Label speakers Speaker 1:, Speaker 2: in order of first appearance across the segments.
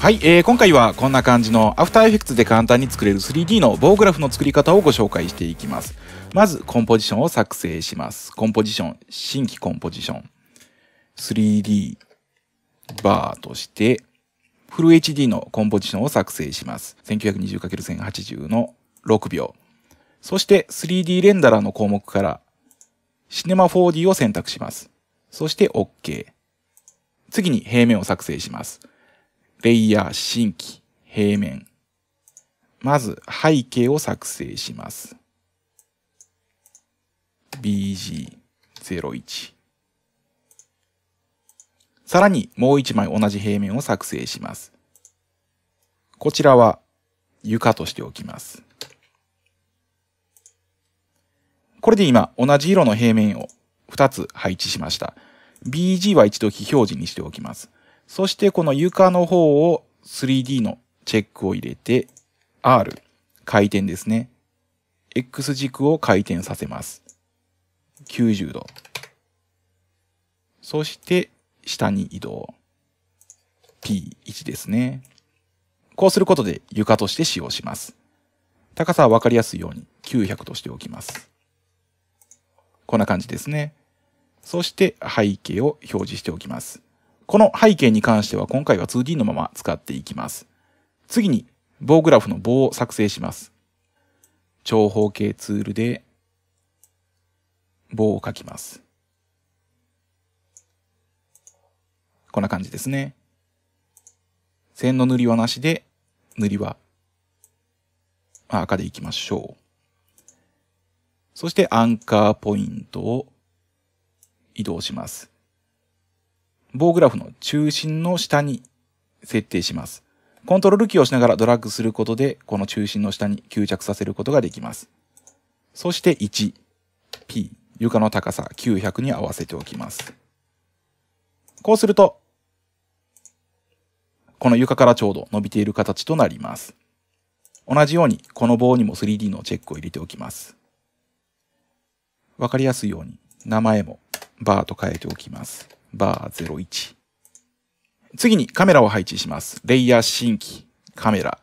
Speaker 1: はい、えー、今回はこんな感じのアフターエフェクツで簡単に作れる 3D の棒グラフの作り方をご紹介していきます。まず、コンポジションを作成します。コンポジション、新規コンポジション、3D バーとして、フル HD のコンポジションを作成します。1920×1080 の6秒。そして 3D レンダラーの項目から、シネマ 4D を選択します。そして OK。次に平面を作成します。レイヤー新規、平面。まず背景を作成します。bg01。さらにもう一枚同じ平面を作成します。こちらは床としておきます。これで今同じ色の平面を2つ配置しました。BG は一度非表示にしておきます。そしてこの床の方を 3D のチェックを入れて R、回転ですね。X 軸を回転させます。90度。そして下に移動。P1 ですね。こうすることで床として使用します。高さはわかりやすいように900としておきます。こんな感じですね。そして背景を表示しておきます。この背景に関しては今回は 2D のまま使っていきます。次に棒グラフの棒を作成します。長方形ツールで棒を書きます。こんな感じですね。線の塗りはなしで、塗りは赤でいきましょう。そしてアンカーポイントを移動します。棒グラフの中心の下に設定します。コントロールキーをしながらドラッグすることで、この中心の下に吸着させることができます。そして1、P、床の高さ900に合わせておきます。こうすると、この床からちょうど伸びている形となります。同じように、この棒にも 3D のチェックを入れておきます。わかりやすいように、名前もバーと変えておきます。バー01。次にカメラを配置します。レイヤー新規、カメラ。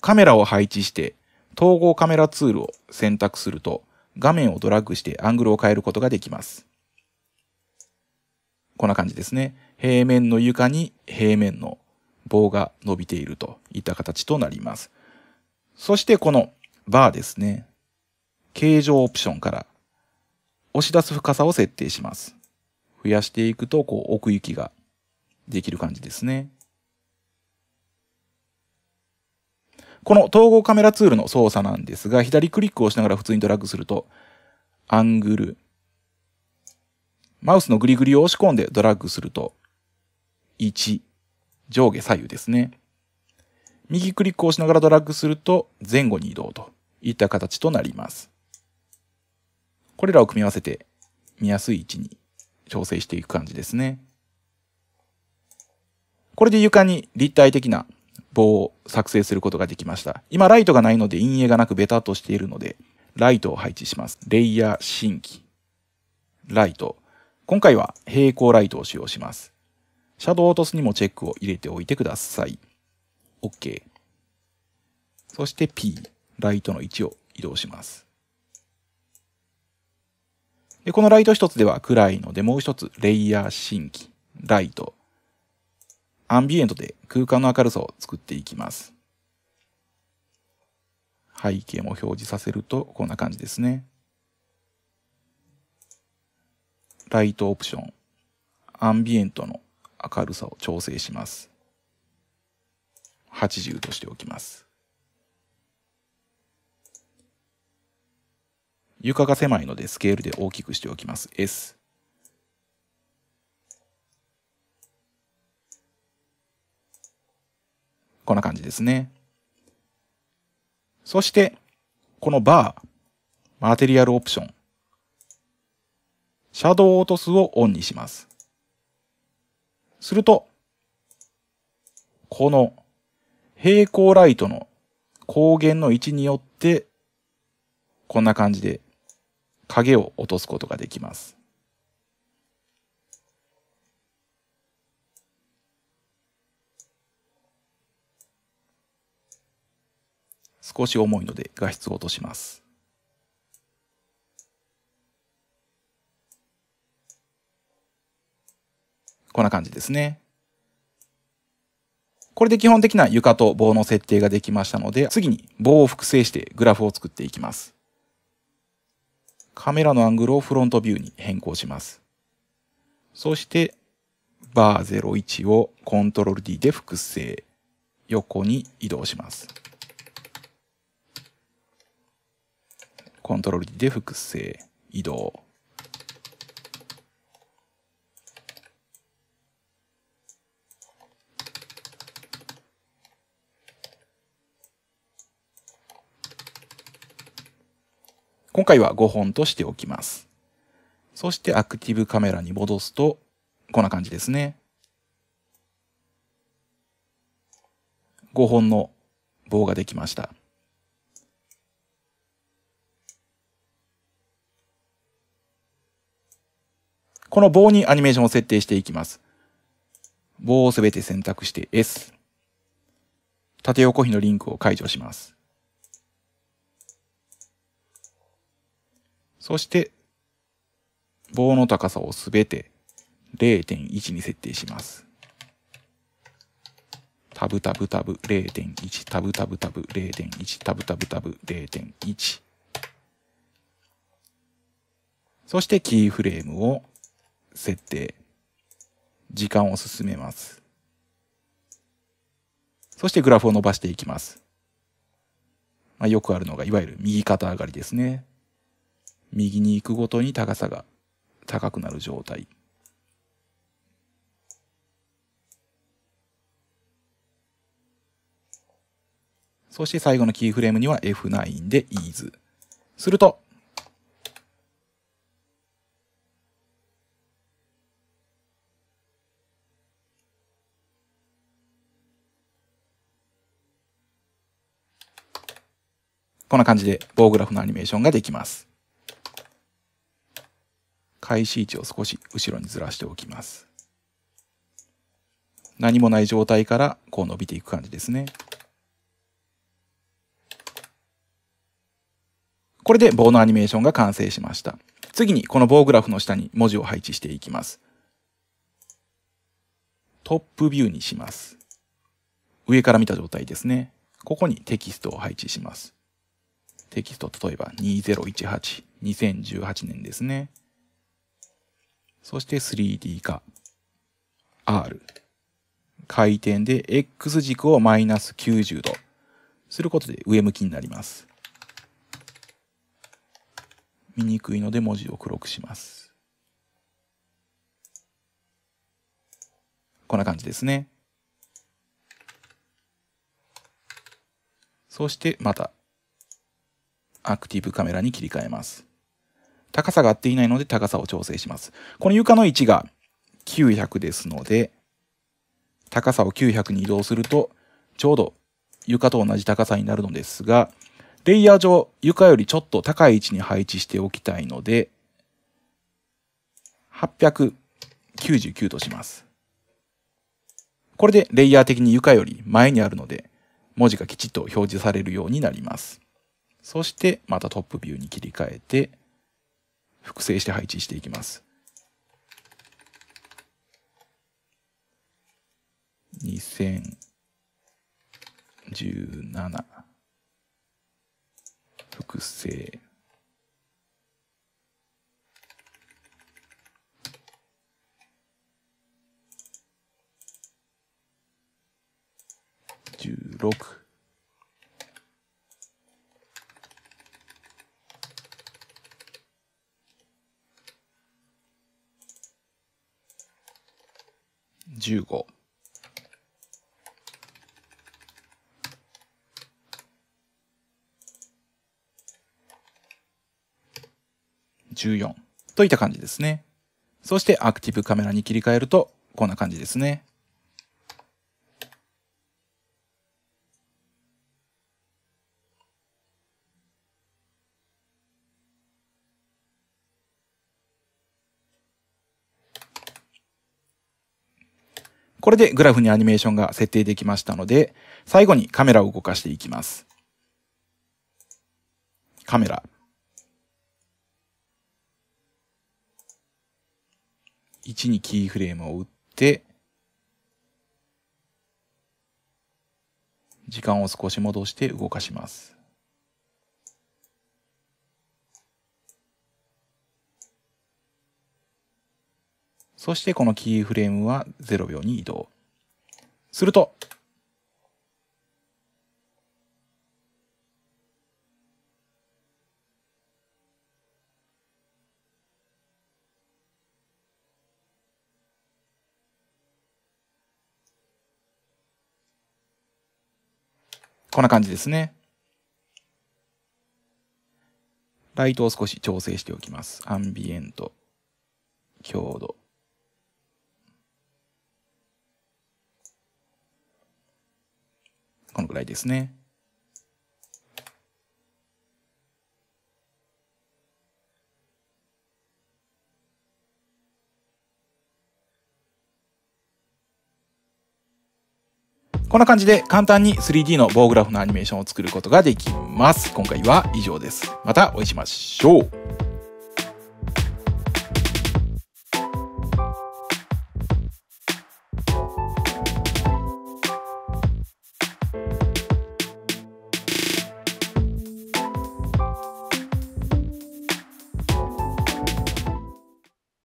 Speaker 1: カメラを配置して、統合カメラツールを選択すると、画面をドラッグしてアングルを変えることができます。こんな感じですね。平面の床に平面の棒が伸びているといった形となります。そしてこのバーですね。形状オプションから押し出す深さを設定します。増やしていくと、こう、奥行きができる感じですね。この統合カメラツールの操作なんですが、左クリックをしながら普通にドラッグすると、アングル、マウスのグリグリを押し込んでドラッグすると、1、上下左右ですね。右クリックをしながらドラッグすると、前後に移動といった形となります。これらを組み合わせて見やすい位置に調整していく感じですね。これで床に立体的な棒を作成することができました。今ライトがないので陰影がなくベタっとしているので、ライトを配置します。レイヤー新規。ライト。今回は平行ライトを使用します。シャドウ落とすにもチェックを入れておいてください。OK。そして P。ライトの位置を移動します。で、このライト一つでは暗いので、もう一つ、レイヤー新規、ライト、アンビエントで空間の明るさを作っていきます。背景も表示させると、こんな感じですね。ライトオプション、アンビエントの明るさを調整します。80としておきます。床が狭いのでスケールで大きくしておきます。S。こんな感じですね。そして、このバー、マテリアルオプション、シャドウ落とすをオンにします。すると、この平行ライトの光源の位置によって、こんな感じで影を落とすことができます。少し重いので画質を落とします。こんな感じですね。これで基本的な床と棒の設定ができましたので、次に棒を複製してグラフを作っていきます。カメラのアングルをフロントビューに変更します。そして、バー01をコントロール D で複製、横に移動します。コントロール D で複製、移動。今回は5本としておきます。そしてアクティブカメラに戻すと、こんな感じですね。5本の棒ができました。この棒にアニメーションを設定していきます。棒をすべて選択して S。縦横比のリンクを解除します。そして、棒の高さをすべて0.1に設定します。タブタブタブ0.1タブタブタブ0.1タブタブタブ0.1そしてキーフレームを設定。時間を進めます。そしてグラフを伸ばしていきます。まあ、よくあるのが、いわゆる右肩上がりですね。右に行くごとに高さが高くなる状態。そして最後のキーフレームには F9 でイーズすると、こんな感じで棒グラフのアニメーションができます。開始位置を少し後ろにずらしておきます。何もない状態からこう伸びていく感じですね。これで棒のアニメーションが完成しました。次にこの棒グラフの下に文字を配置していきます。トップビューにします。上から見た状態ですね。ここにテキストを配置します。テキスト、例えば2018、2018年ですね。そして 3D 化 R 回転で X 軸をマイナス90度することで上向きになります見にくいので文字を黒くしますこんな感じですねそしてまたアクティブカメラに切り替えます高さが合っていないので高さを調整します。この床の位置が900ですので、高さを900に移動すると、ちょうど床と同じ高さになるのですが、レイヤー上、床よりちょっと高い位置に配置しておきたいので、899とします。これでレイヤー的に床より前にあるので、文字がきちっと表示されるようになります。そして、またトップビューに切り替えて、複製して配置していきます。2017複製16 1 4といった感じですね。そしてアクティブカメラに切り替えるとこんな感じですね。これでグラフにアニメーションが設定できましたので、最後にカメラを動かしていきます。カメラ。1にキーフレームを打って、時間を少し戻して動かします。そしてこのキーフレームは0秒に移動。すると、こんな感じですね。ライトを少し調整しておきます。アンビエント、強度。このぐらいですね。こんな感じで簡単に 3D の棒グラフのアニメーションを作ることができます。今回は以上です。またお会いしましょう。